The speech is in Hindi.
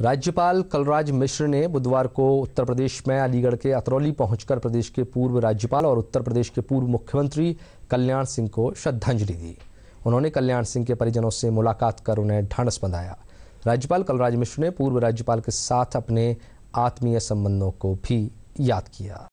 राज्यपाल कलराज मिश्र ने बुधवार को उत्तर प्रदेश में अलीगढ़ के अतरौली पहुंचकर प्रदेश के पूर्व राज्यपाल और उत्तर प्रदेश के पूर्व मुख्यमंत्री कल्याण सिंह को श्रद्धांजलि दी उन्होंने कल्याण सिंह के परिजनों से मुलाकात कर उन्हें ढांढस बंधाया राज्यपाल कलराज मिश्र ने पूर्व राज्यपाल के साथ अपने आत्मीय संबंधों को भी याद किया